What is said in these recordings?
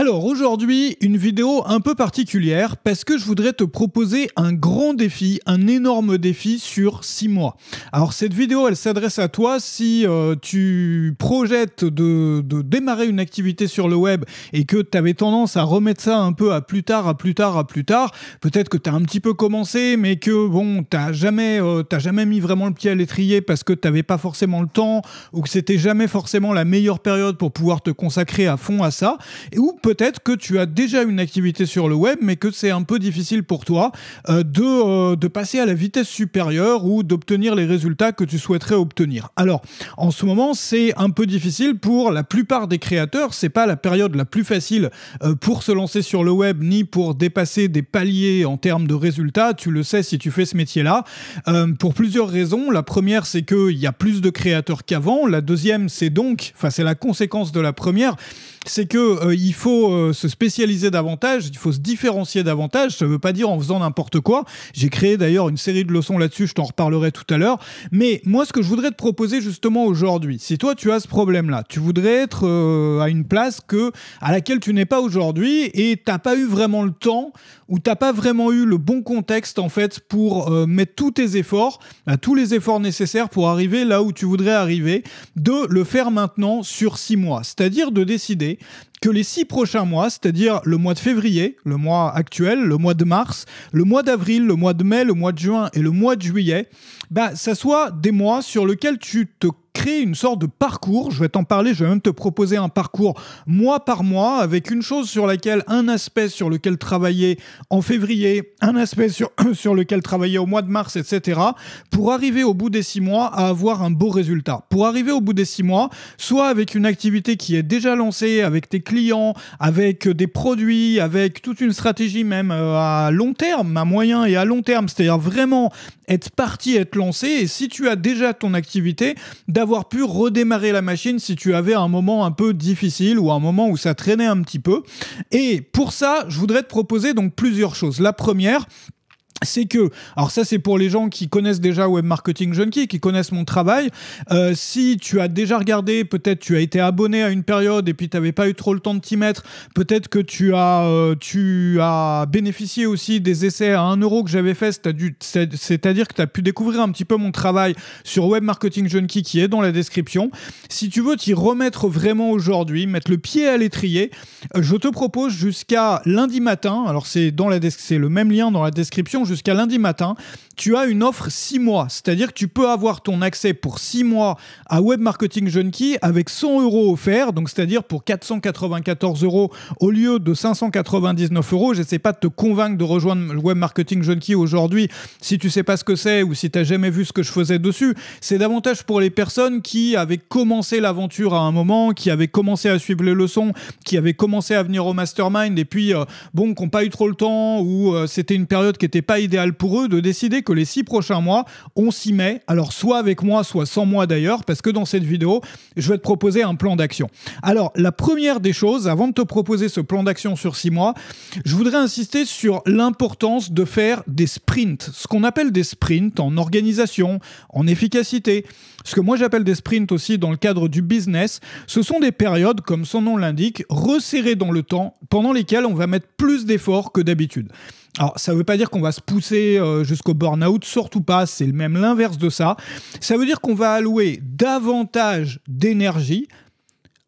Alors aujourd'hui, une vidéo un peu particulière parce que je voudrais te proposer un grand défi, un énorme défi sur 6 mois. Alors cette vidéo, elle s'adresse à toi si euh, tu projettes de, démarrer une activité sur le web et que tu avais tendance à remettre ça un peu à plus tard, à plus tard, à plus tard. Peut-être que tu as un petit peu commencé mais que bon, tu jamais, euh, jamais mis vraiment le pied à l'étrier parce que tu n'avais pas forcément le temps ou que c'était jamais forcément la meilleure période pour pouvoir te consacrer à fond à ça. Et, peut-être que tu as déjà une activité sur le web, mais que c'est un peu difficile pour toi euh, de, euh, de, passer à la vitesse supérieure ou d'obtenir les résultats que tu souhaiterais obtenir. Alors, en ce moment, c'est un peu difficile pour la plupart des créateurs. C'est pas la période la plus facile euh, pour se lancer sur le web ni pour dépasser des paliers en termes de résultats. Tu le sais si tu fais ce métier-là. pour plusieurs raisons. La première, c'est qu'il y a plus de créateurs qu'avant. La deuxième, c'est donc, enfin, c'est la conséquence de la première, c'est que il faut euh, se spécialiser davantage, il faut se différencier davantage. Ça veut pas dire en faisant n'importe quoi. J'ai créé d'ailleurs une série de leçons là-dessus, je t'en reparlerai tout à l'heure. Mais moi, ce que je voudrais te proposer justement aujourd'hui, si toi tu as ce problème-là, tu voudrais être euh, à une place que, à laquelle tu n'es pas aujourd'hui et t'as pas eu vraiment le temps ou t'as pas vraiment eu le bon contexte en fait pour euh, mettre tous tes efforts, à tous les efforts nécessaires pour arriver là où tu voudrais arriver, de le faire maintenant sur six mois. C'est-à-dire de décider que les six prochains mois, c'est-à-dire le mois de février, le mois actuel, le mois de mars, le mois d'avril, le mois de mai, le mois de juin et le mois de juillet, bah, ça soit des mois sur lesquels tu te créer une sorte de parcours. Je vais t'en parler, je vais même te proposer un parcours mois par mois avec une chose sur laquelle, un aspect sur lequel travailler en février, un aspect sur, sur lequel travailler au mois de mars, etc. pour arriver au bout des six mois à avoir un beau résultat. Pour arriver au bout des six mois, soit avec une activité qui est déjà lancée, avec tes clients, avec des produits, avec toute une stratégie même euh, à long terme, à moyen et à long terme, c'est-à-dire vraiment être parti, être lancé, et si tu as déjà ton activité, d'avoir pu redémarrer la machine si tu avais un moment un peu difficile ou un moment où ça traînait un petit peu. Et pour ça, je voudrais te proposer donc plusieurs choses. La première, c'est que, alors ça c'est pour les gens qui connaissent déjà Web Marketing Junkie, qui connaissent mon travail, euh, si tu as déjà regardé, peut-être tu as été abonné à une période et puis tu n'avais pas eu trop le temps de t'y mettre, peut-être que tu as, euh, tu as bénéficié aussi des essais à 1 euro que j'avais fait, c'est-à-dire que tu as pu découvrir un petit peu mon travail sur Web Marketing Junkie qui est dans la description. Si tu veux t'y remettre vraiment aujourd'hui, mettre le pied à l'étrier, euh, je te propose jusqu'à lundi matin, alors c'est le même lien dans la description, jusqu'à lundi matin, tu as une offre 6 mois. C'est-à-dire que tu peux avoir ton accès pour 6 mois à Web Marketing Jeune avec 100 euros offerts, donc c'est-à-dire pour 494 euros au lieu de 599 euros. J'essaie pas de te convaincre de rejoindre Web Marketing Jeune aujourd'hui si tu sais pas ce que c'est ou si tu n'as jamais vu ce que je faisais dessus. C'est davantage pour les personnes qui avaient commencé l'aventure à un moment, qui avaient commencé à suivre les leçons, qui avaient commencé à venir au mastermind et puis, euh, bon, qui n'ont pas eu trop le temps ou euh, c'était une période qui n'était pas idéal pour eux de décider que les six prochains mois, on s'y met, alors soit avec moi, soit sans moi d'ailleurs, parce que dans cette vidéo, je vais te proposer un plan d'action. Alors, la première des choses, avant de te proposer ce plan d'action sur six mois, je voudrais insister sur l'importance de faire des sprints, ce qu'on appelle des sprints en organisation, en efficacité. Ce que moi j'appelle des sprints aussi dans le cadre du business, ce sont des périodes, comme son nom l'indique, resserrées dans le temps, pendant lesquelles on va mettre plus d'efforts que d'habitude. Alors, ça ne veut pas dire qu'on va se pousser euh, jusqu'au burn-out, ou pas, c'est même l'inverse de ça. Ça veut dire qu'on va allouer davantage d'énergie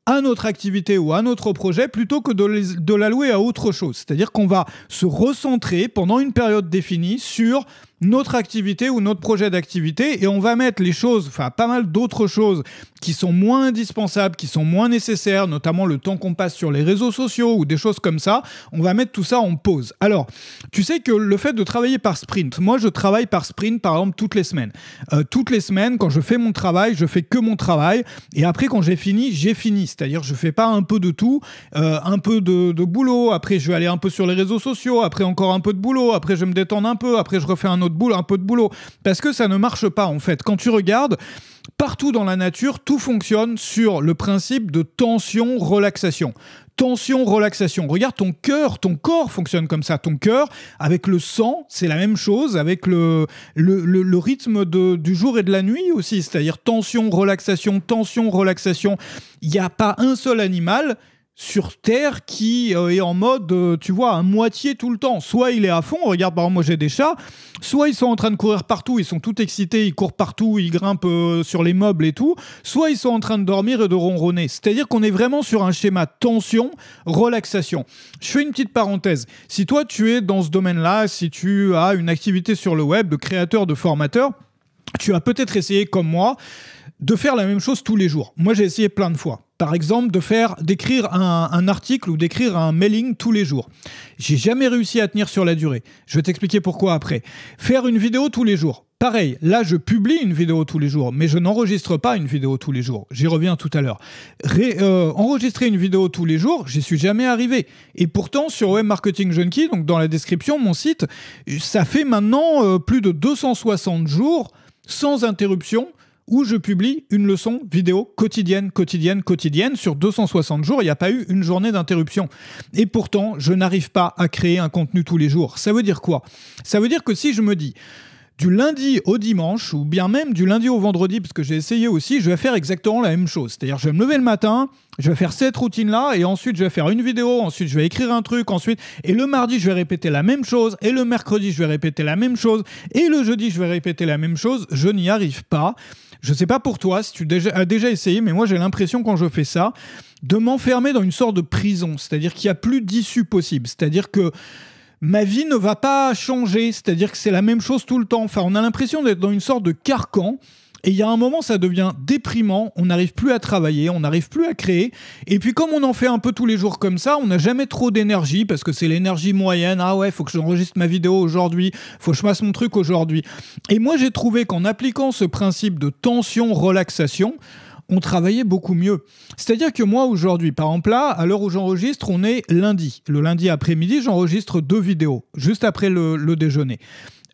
à notre activité ou à notre projet plutôt que de, de l'allouer à autre chose. C'est-à-dire qu'on va se recentrer pendant une période définie sur notre activité ou notre projet d'activité et on va mettre les choses, enfin pas mal d'autres choses qui sont moins indispensables, qui sont moins nécessaires, notamment le temps qu'on passe sur les réseaux sociaux ou des choses comme ça, on va mettre tout ça en pause. Alors, tu sais que le fait de travailler par sprint, moi je travaille par sprint par exemple toutes les semaines. Euh, toutes les semaines, quand je fais mon travail, je fais que mon travail et après quand j'ai fini, j'ai fini. C'est-à-dire je fais pas un peu de tout, euh, un peu de, boulot, après je vais aller un peu sur les réseaux sociaux, après encore un peu de boulot, après je me détends un peu, après je refais un autre de un peu de boulot. Parce que ça ne marche pas, en fait. Quand tu regardes, partout dans la nature, tout fonctionne sur le principe de tension-relaxation tension, relaxation. Regarde ton cœur, ton corps fonctionne comme ça. Ton cœur, avec le sang, c'est la même chose, avec le, le, rythme du jour et de la nuit aussi, c'est-à-dire tension, relaxation, tension, relaxation. Il n'y a pas un seul animal sur Terre qui euh, est en mode, euh, tu vois, à moitié tout le temps. Soit il est à fond, regarde, par exemple, moi j'ai des chats, soit ils sont en train de courir partout, ils sont tout excités, ils courent partout, ils grimpent euh, sur les meubles et tout, soit ils sont en train de dormir et de ronronner. C'est-à-dire qu'on est vraiment sur un schéma tension, relaxation. Je fais une petite parenthèse. Si toi tu es dans ce domaine-là, si tu as une activité sur le web de créateur, de formateur, tu as peut-être essayé comme moi de faire la même chose tous les jours. Moi, j'ai essayé plein de fois. Par exemple, de faire d'écrire un, article ou d'écrire un mailing tous les jours. J'ai jamais réussi à tenir sur la durée. Je vais t'expliquer pourquoi après. Faire une vidéo tous les jours. Pareil, là je publie une vidéo tous les jours, mais je n'enregistre pas une vidéo tous les jours. J'y reviens tout à l'heure. Euh, enregistrer une vidéo tous les jours, j'y suis jamais arrivé. Et pourtant sur Web Marketing Junkie, donc dans la description, mon site, ça fait maintenant euh, plus de 260 jours sans interruption où je publie une leçon vidéo quotidienne, quotidienne, quotidienne. Sur 260 jours, il n'y a pas eu une journée d'interruption. Et pourtant, je n'arrive pas à créer un contenu tous les jours. Ça veut dire quoi Ça veut dire que si je me dis, du lundi au dimanche, ou bien même du lundi au vendredi, parce que j'ai essayé aussi, je vais faire exactement la même chose. C'est-à-dire, je vais me lever le matin, je vais faire cette routine-là, et ensuite je vais faire une vidéo, ensuite je vais écrire un truc, ensuite, et le mardi, je vais répéter la même chose, et le mercredi, je vais répéter la même chose, et le jeudi, je vais répéter la même chose. Je n'y arrive pas. Je ne sais pas pour toi si tu as déjà essayé, mais moi j'ai l'impression quand je fais ça de m'enfermer dans une sorte de prison, c'est-à-dire qu'il n'y a plus d'issue possible, c'est-à-dire que ma vie ne va pas changer. C'est-à-dire que c'est la même chose tout le temps. Enfin, on a l'impression d'être dans une sorte de carcan. Et il y a un moment, ça devient déprimant, on n'arrive plus à travailler, on n'arrive plus à créer. Et puis comme on en fait un peu tous les jours comme ça, on n'a jamais trop d'énergie, parce que c'est l'énergie moyenne, ah ouais, faut que j'enregistre ma vidéo aujourd'hui, faut que je fasse mon truc aujourd'hui. Et moi, j'ai trouvé qu'en appliquant ce principe de tension-relaxation, on travaillait beaucoup mieux. C'est-à-dire que moi aujourd'hui, par exemple là, à l'heure où j'enregistre, on est lundi. Le lundi après-midi, j'enregistre deux vidéos, juste après le, déjeuner.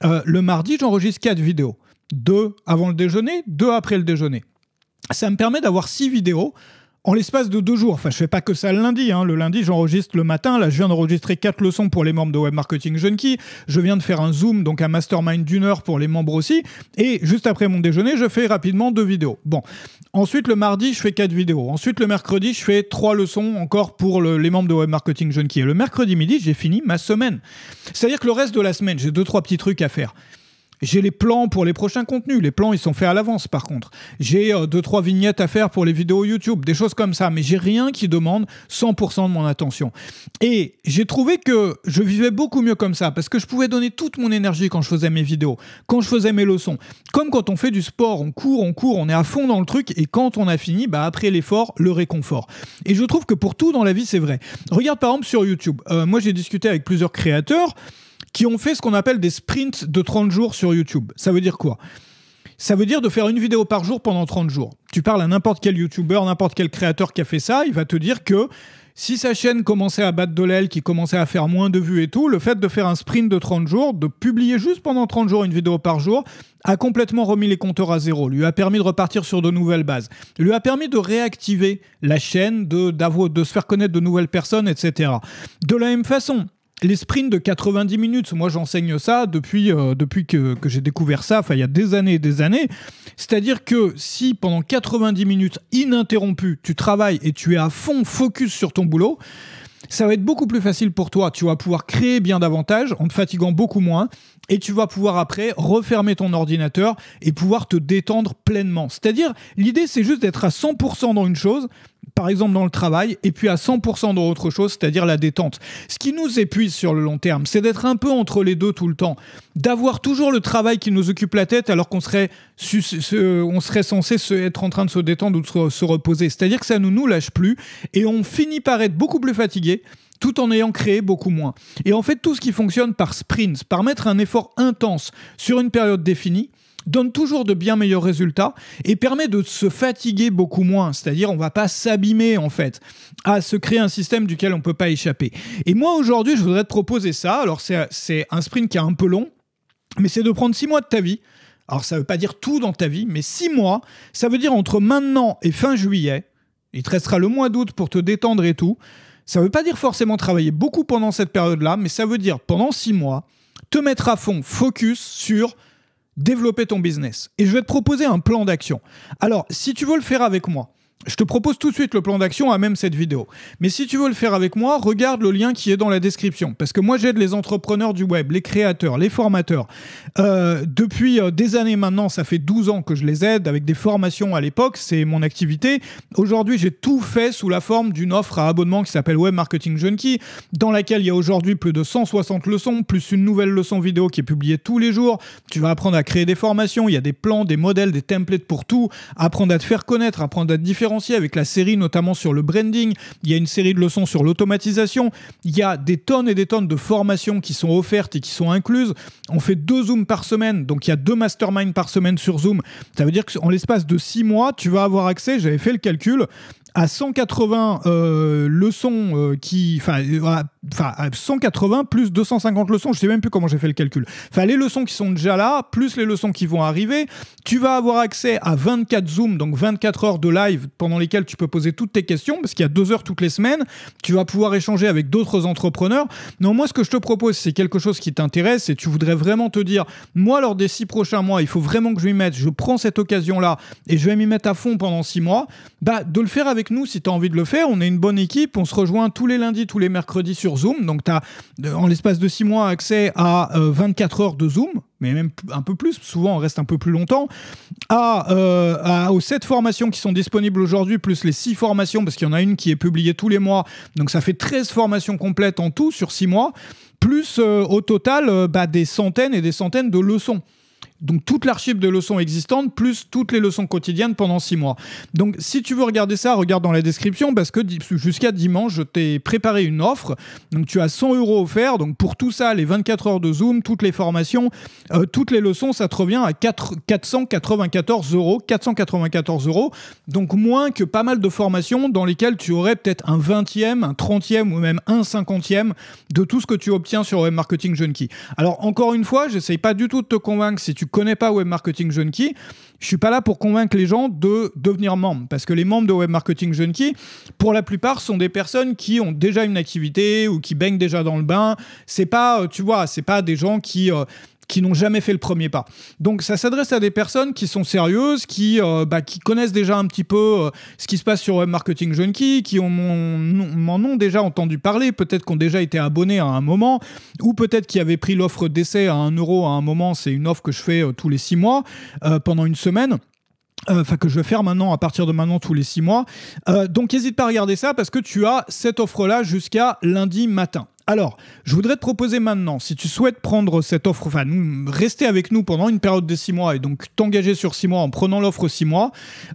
Euh, le mardi, j'enregistre quatre vidéos. Deux avant le déjeuner, deux après le déjeuner. Ça me permet d'avoir six vidéos en l'espace de deux jours. Enfin, je fais pas que ça le lundi. Hein. Le lundi, j'enregistre le matin. Là, je viens d'enregistrer quatre leçons pour les membres de Web Marketing Junkie. Je viens de faire un Zoom, donc un mastermind d'une heure pour les membres aussi. Et juste après mon déjeuner, je fais rapidement deux vidéos. Bon. Ensuite, le mardi, je fais quatre vidéos. Ensuite, le mercredi, je fais trois leçons encore pour les membres de Web Marketing Junkie. Et le mercredi midi, j'ai fini ma semaine. C'est-à-dire que le reste de la semaine, j'ai deux, trois petits trucs à faire. J'ai les plans pour les prochains contenus. Les plans, ils sont faits à l'avance, par contre. J'ai euh, deux, trois vignettes à faire pour les vidéos YouTube, des choses comme ça. Mais j'ai rien qui demande 100% de mon attention. Et j'ai trouvé que je vivais beaucoup mieux comme ça, parce que je pouvais donner toute mon énergie quand je faisais mes vidéos, quand je faisais mes leçons. Comme quand on fait du sport, on court, on court, on est à fond dans le truc. Et quand on a fini, bah, après l'effort, le réconfort. Et je trouve que pour tout dans la vie, c'est vrai. Regarde par exemple sur YouTube. Euh, moi, j'ai discuté avec plusieurs créateurs qui ont fait ce qu'on appelle des sprints de 30 jours sur YouTube. Ça veut dire quoi ça veut dire de faire une vidéo par jour pendant 30 jours. Tu parles à n'importe quel YouTuber, n'importe quel créateur qui a fait ça, il va te dire que si sa chaîne commençait à battre de l'aile, qu'il commençait à faire moins de vues et tout, le fait de faire un sprint de 30 jours, de publier juste pendant 30 jours une vidéo par jour, a complètement remis les compteurs à zéro, lui a permis de repartir sur de nouvelles bases, lui a permis de réactiver la chaîne, de, de se faire connaître de nouvelles personnes, etc. De la même façon, les sprints de 90 minutes, moi j'enseigne ça depuis, euh, depuis que, j'ai découvert ça, enfin il y a des années et des années. C'est-à-dire que si pendant 90 minutes ininterrompues, tu travailles et tu es à fond focus sur ton boulot, ça va être beaucoup plus facile pour toi. Tu vas pouvoir créer bien davantage en te fatiguant beaucoup moins et tu vas pouvoir après refermer ton ordinateur et pouvoir te détendre pleinement. C'est-à-dire, l'idée c'est juste d'être à 100% dans une chose par exemple dans le travail, et puis à 100% dans autre chose, c'est-à-dire la détente. Ce qui nous épuise sur le long terme, c'est d'être un peu entre les deux tout le temps, d'avoir toujours le travail qui nous occupe la tête alors qu'on serait, serait censé se, être en train de se détendre ou de se, reposer. C'est-à-dire que ça ne nous lâche plus, et on finit par être beaucoup plus fatigué tout en ayant créé beaucoup moins. Et en fait, tout ce qui fonctionne par sprints, par mettre un effort intense sur une période définie, donne toujours de bien meilleurs résultats et permet de se fatiguer beaucoup moins. C'est-à-dire, on va pas s'abîmer, en fait, à se créer un système duquel on peut pas échapper. Et moi, aujourd'hui, je voudrais te proposer ça. Alors, c'est un sprint qui est un peu long, mais c'est de prendre six mois de ta vie. Alors, ça veut pas dire tout dans ta vie, mais six mois, ça veut dire entre maintenant et fin juillet, il te restera le mois d'août pour te détendre et tout. Ça ne veut pas dire forcément travailler beaucoup pendant cette période-là, mais ça veut dire pendant six mois, te mettre à fond, focus sur développer ton business. Et je vais te proposer un plan d'action. Alors, si tu veux le faire avec moi, je te propose tout de suite le plan d'action à même cette vidéo. Mais si tu veux le faire avec moi, regarde le lien qui est dans la description. Parce que moi j'aide les entrepreneurs du web, les créateurs, les formateurs. Euh, depuis euh, des années maintenant, ça fait 12 ans que je les aide avec des formations à l'époque, c'est mon activité. Aujourd'hui j'ai tout fait sous la forme d'une offre à abonnement qui s'appelle Web Marketing Junkie, dans laquelle il y a aujourd'hui plus de 160 leçons, plus une nouvelle leçon vidéo qui est publiée tous les jours. Tu vas apprendre à créer des formations, il y a des plans, des modèles, des templates pour tout, apprendre à te faire connaître, apprendre à te différencier avec la série, notamment sur le branding. Il y a une série de leçons sur l'automatisation. Il y a des tonnes et des tonnes de formations qui sont offertes et qui sont incluses. On fait deux Zooms par semaine, donc il y a deux masterminds par semaine sur Zoom. Ça veut dire qu'en l'espace de six mois, tu vas avoir accès, j'avais fait le calcul, à 180 euh, leçons euh, qui. Enfin, euh, à 180 plus 250 leçons, je sais même plus comment j'ai fait le calcul. Enfin, les leçons qui sont déjà là, plus les leçons qui vont arriver, tu vas avoir accès à 24 Zooms, donc 24 heures de live pendant lesquelles tu peux poser toutes tes questions, parce qu'il y a deux heures toutes les semaines. Tu vas pouvoir échanger avec d'autres entrepreneurs. Non, moi, ce que je te propose, c'est quelque chose qui t'intéresse et tu voudrais vraiment te dire moi, lors des six prochains mois, il faut vraiment que je m'y mette, je prends cette occasion-là et je vais m'y mettre à fond pendant six mois, bah, de le faire avec nous si tu as envie de le faire. On est une bonne équipe. On se rejoint tous les lundis, tous les mercredis sur Zoom. Donc, tu as, euh, en l'espace de six mois, accès à 24 euh, heures de Zoom mais même un peu plus, souvent on reste un peu plus longtemps, euh, à, aux sept formations qui sont disponibles aujourd'hui, plus les six formations, parce qu'il y en a une qui est publiée tous les mois, donc ça fait 13 formations complètes en tout sur six mois, plus au total bah, des centaines et des centaines de leçons. Donc toute l'archive de leçons existantes, plus toutes les leçons quotidiennes pendant six mois. Donc si tu veux regarder ça, regarde dans la description, parce que jusqu'à dimanche, je t'ai préparé une offre. Donc tu as 100 euros offerts. Donc pour tout ça, les 24 heures de Zoom, toutes les formations, euh, toutes les leçons, ça te revient à 4, 494 euros. 494 euros. Donc moins que pas mal de formations dans lesquelles tu aurais peut-être un 20e, un 30e ou même un 50e de tout ce que tu obtiens sur Web Marketing Junkie. Alors encore une fois, j'essaye pas du tout de te convaincre si tu connais pas Web Marketing Junkie, je suis pas là pour convaincre les gens de devenir membres. Parce que les membres de Web Marketing Junkie, pour la plupart, sont des personnes qui ont déjà une activité ou qui baignent déjà dans le bain. C'est pas, euh, tu vois, c'est pas des gens qui. Euh, qui n'ont jamais fait le premier pas. Donc ça s'adresse à des personnes qui sont sérieuses, qui, euh, bah, connaissent déjà un petit peu euh, ce qui se passe sur Web Marketing Junkie, qui m'en ont, déjà entendu parler, peut-être qu'ont déjà été abonnés à un moment, ou peut-être qui avaient pris l'offre d'essai à 1 euro à un moment, c'est une offre que je fais euh, tous les 6 mois, pendant une semaine enfin que je vais faire maintenant à partir de maintenant tous les six mois. donc n'hésite pas à regarder ça parce que tu as cette offre-là jusqu'à lundi matin. Alors, je voudrais te proposer maintenant, si tu souhaites prendre cette offre, enfin, rester avec nous pendant une période de six mois et donc t'engager sur six mois en prenant l'offre six mois,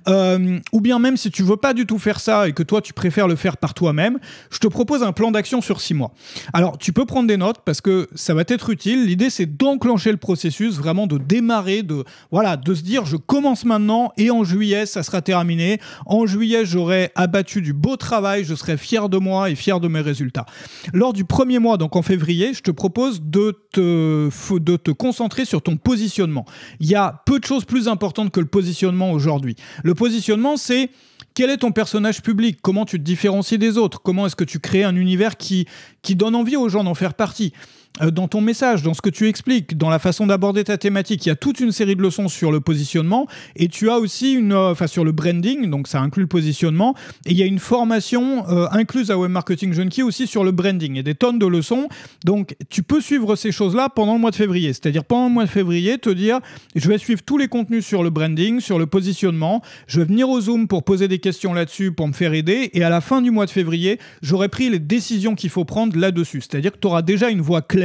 euh, ou bien même si tu veux pas du tout faire ça et que toi tu préfères le faire par toi-même, je te propose un plan d'action sur six mois. Alors, tu peux prendre des notes parce que ça va être utile. L'idée, c'est d'enclencher le processus, vraiment de démarrer, de, voilà, de se dire je commence maintenant et en juillet, ça sera terminé. En juillet, j'aurai abattu du beau travail, je serai fier de moi et fier de mes résultats. Lors du premier mois, donc en février, je te propose de te, de te concentrer sur ton positionnement. Il y a peu de choses plus importantes que le positionnement aujourd'hui. Le positionnement, c'est quel est ton personnage public Comment tu te différencies des autres Comment est-ce que tu crées un univers qui donne envie aux gens d'en faire partie euh, dans ton message, dans ce que tu expliques, dans la façon d'aborder ta thématique, il y a toute une série de leçons sur le positionnement et tu as aussi une, euh, enfin sur le branding, donc ça inclut le positionnement et il y a une formation euh, incluse à Web Marketing Jeune aussi sur le branding et des tonnes de leçons. Donc tu peux suivre ces choses-là pendant le mois de février, c'est-à-dire pendant le mois de février te dire je vais suivre tous les contenus sur le branding, sur le positionnement, je vais venir au Zoom pour poser des questions là-dessus pour me faire aider et à la fin du mois de février, j'aurai pris les décisions qu'il faut prendre là-dessus, c'est-à-dire que tu auras déjà une voix claire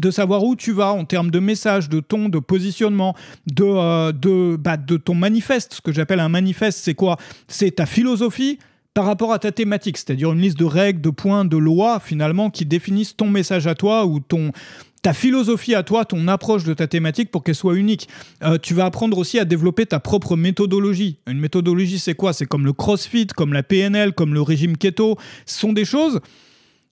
de savoir où tu vas en termes de message, de ton, de positionnement, de, euh, bah, de, ton manifeste. Ce que j'appelle un manifeste, c'est quoi C'est ta philosophie par rapport à ta thématique, c'est-à-dire une liste de règles, de points, de lois finalement qui définissent ton message à toi ou ton, ta philosophie à toi, ton approche de ta thématique pour qu'elle soit unique. Euh, tu vas apprendre aussi à développer ta propre méthodologie. Une méthodologie, c'est quoi C'est comme le CrossFit, comme la PNL, comme le régime keto. Ce sont des choses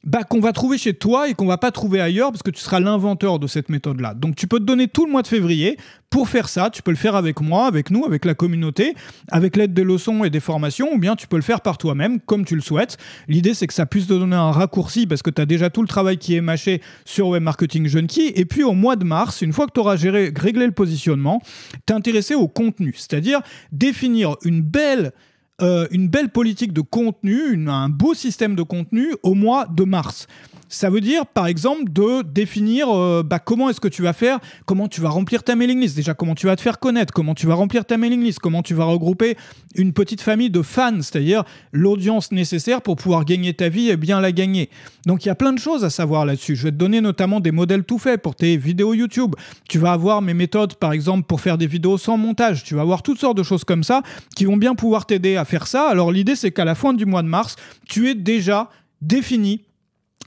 bah, qu'on va trouver chez toi et qu'on va pas trouver ailleurs parce que tu seras l'inventeur de cette méthode-là. Donc tu peux te donner tout le mois de février pour faire ça. Tu peux le faire avec moi, avec nous, avec la communauté, avec l'aide des leçons et des formations, ou bien tu peux le faire par toi-même comme tu le souhaites. L'idée c'est que ça puisse te donner un raccourci parce que tu as déjà tout le travail qui est mâché sur Web Marketing Junkie. Et puis au mois de mars, une fois que tu auras géré, réglé le positionnement, t'intéresser au contenu, c'est-à-dire définir une belle euh, une belle politique de contenu, un beau système de contenu au mois de mars. Ça veut dire, par exemple, de définir euh, bah, comment est-ce que tu vas faire, comment tu vas remplir ta mailing list, déjà comment tu vas te faire connaître, comment tu vas remplir ta mailing list, comment tu vas regrouper une petite famille de fans, c'est-à-dire l'audience nécessaire pour pouvoir gagner ta vie et bien la gagner. Donc il y a plein de choses à savoir là-dessus. Je vais te donner notamment des modèles tout faits pour tes vidéos YouTube. Tu vas avoir mes méthodes, par exemple, pour faire des vidéos sans montage. Tu vas avoir toutes sortes de choses comme ça qui vont bien pouvoir t'aider à faire ça. Alors l'idée, c'est qu'à la fin du mois de mars, tu es déjà défini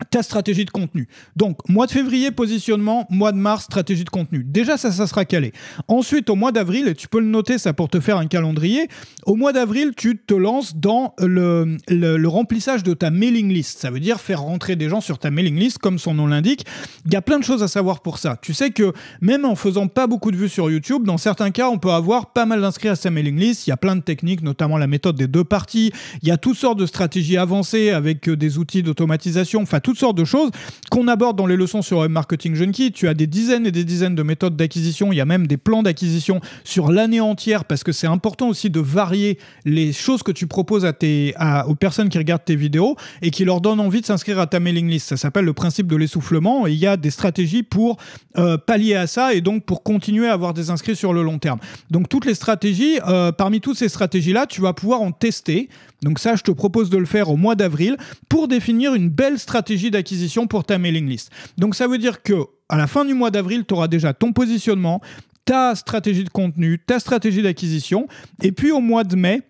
ta stratégie de contenu. Donc, mois de février, positionnement, mois de mars, stratégie de contenu. Déjà, ça, ça sera calé. Ensuite, au mois d'avril, et tu peux le noter, ça pour te faire un calendrier, au mois d'avril, tu te lances dans le, remplissage de ta mailing list. Ça veut dire faire rentrer des gens sur ta mailing list, comme son nom l'indique. Il y a plein de choses à savoir pour ça. Tu sais que même en faisant pas beaucoup de vues sur YouTube, dans certains cas, on peut avoir pas mal d'inscrits à sa mailing list. Il y a plein de techniques, notamment la méthode des deux parties. Il y a toutes sortes de stratégies avancées avec euh, des outils d'automatisation. Enfin, toutes sortes de choses qu'on aborde dans les leçons sur Marketing Junkie. Tu as des dizaines et des dizaines de méthodes d'acquisition. Il y a même des plans d'acquisition sur l'année entière parce que c'est important aussi de varier les choses que tu proposes à tes, aux personnes qui regardent tes vidéos et qui leur donnent envie de s'inscrire à ta mailing list. Ça s'appelle le principe de l'essoufflement il y a des stratégies pour euh, pallier à ça et donc pour continuer à avoir des inscrits sur le long terme. Donc toutes les stratégies, euh, parmi toutes ces stratégies-là, tu vas pouvoir en tester. Donc ça, je te propose de le faire au mois d'avril pour définir une belle stratégie d'acquisition pour ta mailing list. Donc ça veut dire que à la fin du mois d'avril, tu auras déjà ton positionnement, ta stratégie de contenu, ta stratégie d'acquisition, et puis au mois de mai,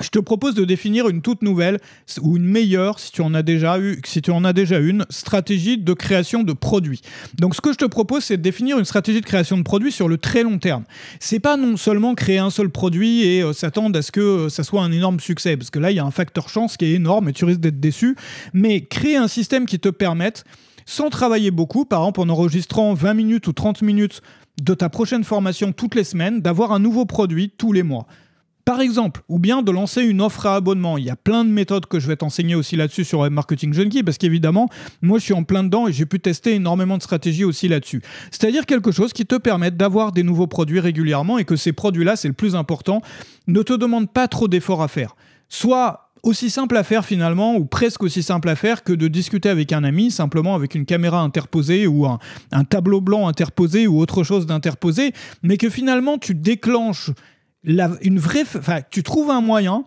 je te propose de définir une toute nouvelle ou une meilleure, si tu en as déjà eu, si tu en as déjà une, stratégie de création de produits. Donc, ce que je te propose, c'est de définir une stratégie de création de produits sur le très long terme. C'est pas non seulement créer un seul produit et euh, s'attendre à ce que euh, ça soit un énorme succès, parce que là, il y a un facteur chance qui est énorme et tu risques d'être déçu. Mais créer un système qui te permette, sans travailler beaucoup, par exemple en enregistrant 20 minutes ou 30 minutes de ta prochaine formation toutes les semaines, d'avoir un nouveau produit tous les mois par exemple, ou bien de lancer une offre à abonnement. Il y a plein de méthodes que je vais t'enseigner aussi là-dessus sur Web Marketing Junkie, parce qu'évidemment, moi je suis en plein dedans et j'ai pu tester énormément de stratégies aussi là-dessus. C'est-à-dire quelque chose qui te permette d'avoir des nouveaux produits régulièrement et que ces produits-là, c'est le plus important, ne te demandent pas trop d'efforts à faire. Soit aussi simple à faire finalement, ou presque aussi simple à faire que de discuter avec un ami, simplement avec une caméra interposée ou un, un tableau blanc interposé ou autre chose d'interposé, mais que finalement tu déclenches une vraie, enfin, tu trouves un moyen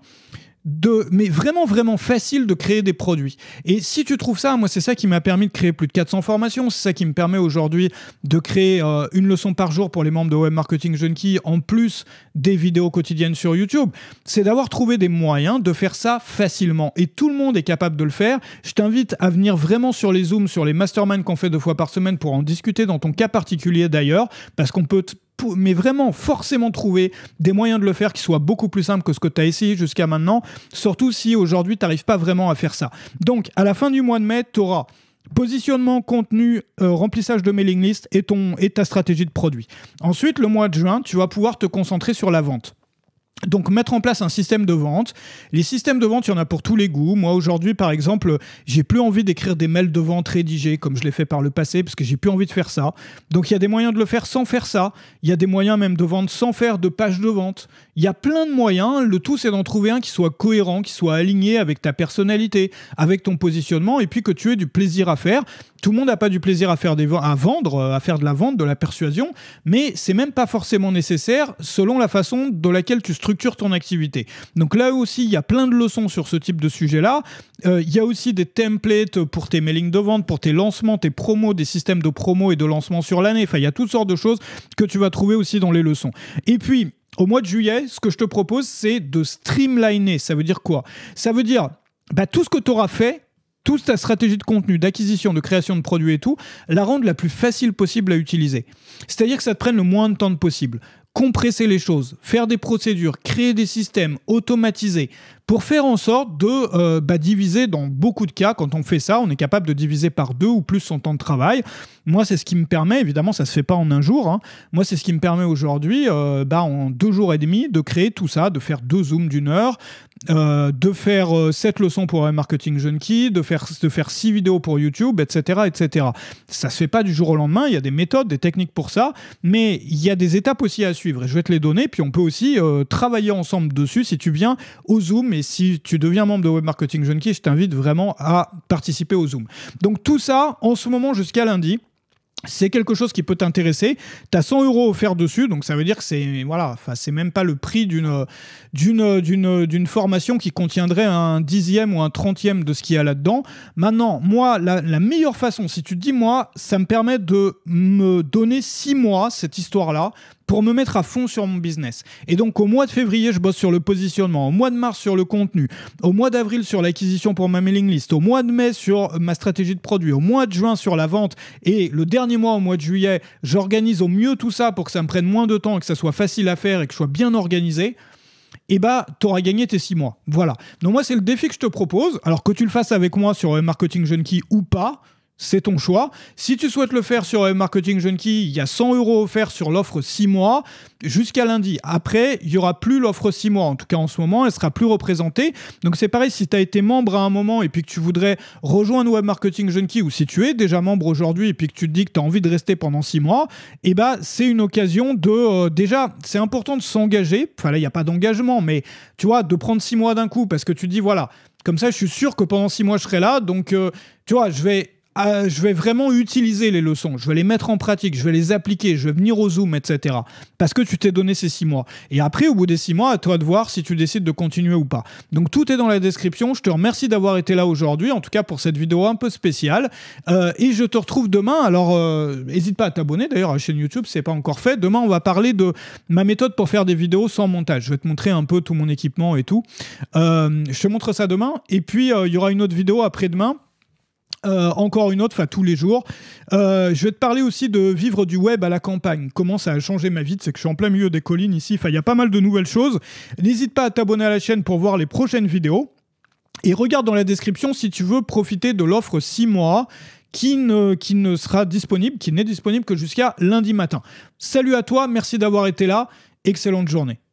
de, mais vraiment, vraiment facile de créer des produits. Et si tu trouves ça, moi, c'est ça qui m'a permis de créer plus de 400 formations. C'est ça qui me permet aujourd'hui de créer euh, une leçon par jour pour les membres de Web Marketing Junkie, en plus des vidéos quotidiennes sur YouTube. C'est d'avoir trouvé des moyens de faire ça facilement. Et tout le monde est capable de le faire. Je t'invite à venir vraiment sur les Zooms, sur les masterminds qu'on fait deux fois par semaine pour en discuter dans ton cas particulier d'ailleurs, parce qu'on peut mais vraiment forcément trouver des moyens de le faire qui soient beaucoup plus simples que ce que tu as essayé jusqu'à maintenant, surtout si aujourd'hui tu n'arrives pas vraiment à faire ça. Donc à la fin du mois de mai, tu auras positionnement, contenu, euh, remplissage de mailing list et, ton, et ta stratégie de produit. Ensuite, le mois de juin, tu vas pouvoir te concentrer sur la vente. Donc mettre en place un système de vente. Les systèmes de vente, il y en a pour tous les goûts. Moi aujourd'hui, par exemple, j'ai plus envie d'écrire des mails de vente rédigés comme je l'ai fait par le passé parce que j'ai plus envie de faire ça. Donc il y a des moyens de le faire sans faire ça. Il y a des moyens même de vendre sans faire de page de vente. Il y a plein de moyens. Le tout, c'est d'en trouver un qui soit cohérent, qui soit aligné avec ta personnalité, avec ton positionnement et puis que tu aies du plaisir à faire tout le monde n'a pas du plaisir à faire des à vendre, euh, à faire de la vente, de la persuasion, mais c'est même pas forcément nécessaire selon la façon de laquelle tu structures ton activité. Donc là aussi, il y a plein de leçons sur ce type de sujet-là. Euh, il y a aussi des templates pour tes mailings de vente, pour tes lancements, tes promos, des systèmes de promos et de lancements sur l'année. Enfin, il y a toutes sortes de choses que tu vas trouver aussi dans les leçons. Et puis, au mois de juillet, ce que je te propose, c'est de streamliner. Ça veut dire quoi Ça veut dire bah, tout ce que tu auras fait toute ta stratégie de contenu, d'acquisition, de création de produits et tout, la rendre la plus facile possible à utiliser. C'est-à-dire que ça te prenne le moins de temps possible. Compresser les choses, faire des procédures, créer des systèmes, automatiser, pour faire en sorte de euh, bah, diviser dans beaucoup de cas, quand on fait ça, on est capable de diviser par deux ou plus son temps de travail. Moi, c'est ce qui me permet, évidemment, ça se fait pas en un jour. Hein. Moi, c'est ce qui me permet aujourd'hui, euh, bah, en deux jours et demi, de créer tout ça, de faire deux zooms d'une heure, euh, de faire sept leçons pour un marketing junkie, de faire de faire six vidéos pour YouTube, etc., etc. Ça se fait pas du jour au lendemain. Il y a des méthodes, des techniques pour ça, mais il y a des étapes aussi à suivre. Et je vais te les donner. Puis on peut aussi travailler ensemble dessus si tu viens au Zoom et si tu deviens membre de Web Marketing Junkie, je t'invite vraiment à participer au Zoom. Donc tout ça, en ce moment jusqu'à lundi, c'est quelque chose qui peut t'intéresser. Tu as 100 euros offerts dessus, donc ça veut dire que c'est voilà, c'est même pas le prix d'une d'une formation qui contiendrait un dixième ou un trentième de ce qu'il y a là-dedans. Maintenant, moi, la, la, meilleure façon, si tu dis, moi, ça me permet de me donner six mois, cette histoire-là, pour me mettre à fond sur mon business. Et donc au mois de février, je bosse sur le positionnement, au mois de mars sur le contenu, au mois d'avril sur l'acquisition pour ma mailing list, au mois de mai sur ma stratégie de produit, au mois de juin sur la vente et le dernier mois au mois de juillet, j'organise au mieux tout ça pour que ça me prenne moins de temps et que ça soit facile à faire et que je sois bien organisé et bah, ben, tu auras gagné tes six mois. Voilà. Donc, moi, c'est le défi que je te propose. Alors, que tu le fasses avec moi sur Marketing Junkie ou pas, c'est ton choix. Si tu souhaites le faire sur euh, Marketing Junkie, il y a 100 euros offerts sur l'offre 6 mois jusqu'à lundi. Après, il n'y aura plus l'offre 6 mois. En tout cas, en ce moment, elle sera plus représentée. Donc, c'est pareil, si tu as été membre à un moment et puis que tu voudrais rejoindre Web Marketing Junkie ou si tu es déjà membre aujourd'hui et puis que tu te dis que tu as envie de rester pendant 6 mois, eh ben, c'est une occasion de. Euh, déjà, c'est important de s'engager. Enfin, là, il n'y a pas d'engagement, mais tu vois, de prendre 6 mois d'un coup parce que tu dis, voilà. Comme ça, je suis sûr que pendant 6 mois, je serai là. Donc, euh, tu vois, je vais ah, je vais vraiment utiliser les leçons, je vais les mettre en pratique, je vais les appliquer, je vais venir au Zoom, etc. Parce que tu t'es donné ces six mois. Et après, au bout des six mois, à toi de voir si tu décides de continuer ou pas. Donc tout est dans la description. Je te remercie d'avoir été là aujourd'hui, en tout cas pour cette vidéo un peu spéciale. Euh, et je te retrouve demain. Alors, n'hésite euh, pas à t'abonner d'ailleurs à la chaîne YouTube, c'est pas encore fait. Demain, on va parler de ma méthode pour faire des vidéos sans montage. Je vais te montrer un peu tout mon équipement et tout. Euh, je te montre ça demain. Et puis, il y aura une autre vidéo après-demain. Euh, encore une autre, enfin tous les jours. Euh, je vais te parler aussi de vivre du web à la campagne. Comment ça a changé ma vie C'est que je suis en plein milieu des collines ici. Enfin, il y a pas mal de nouvelles choses. N'hésite pas à t'abonner à la chaîne pour voir les prochaines vidéos. Et regarde dans la description si tu veux profiter de l'offre 6 mois qui ne, qui ne sera disponible, qui n'est disponible que jusqu'à lundi matin. Salut à toi, merci d'avoir été là. Excellente journée.